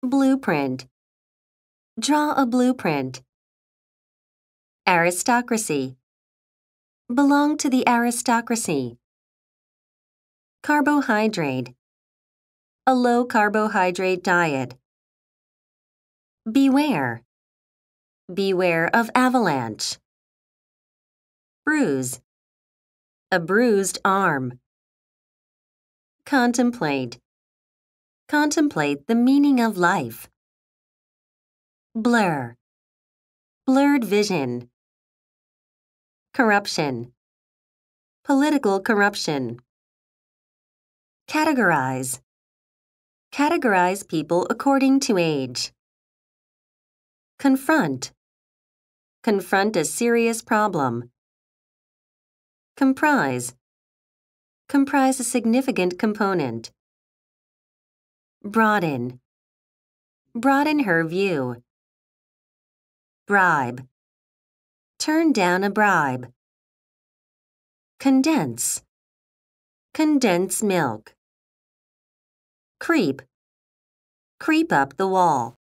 Blueprint. Draw a blueprint. Aristocracy. Belong to the aristocracy. Carbohydrate. A low carbohydrate diet. Beware. Beware of avalanche. Bruise. A bruised arm. Contemplate. Contemplate the meaning of life. Blur. Blurred vision. Corruption. Political corruption. Categorize. Categorize people according to age. Confront. Confront a serious problem. Comprise. Comprise a significant component broaden, broaden her view. Bribe, turn down a bribe. Condense, condense milk. Creep, creep up the wall.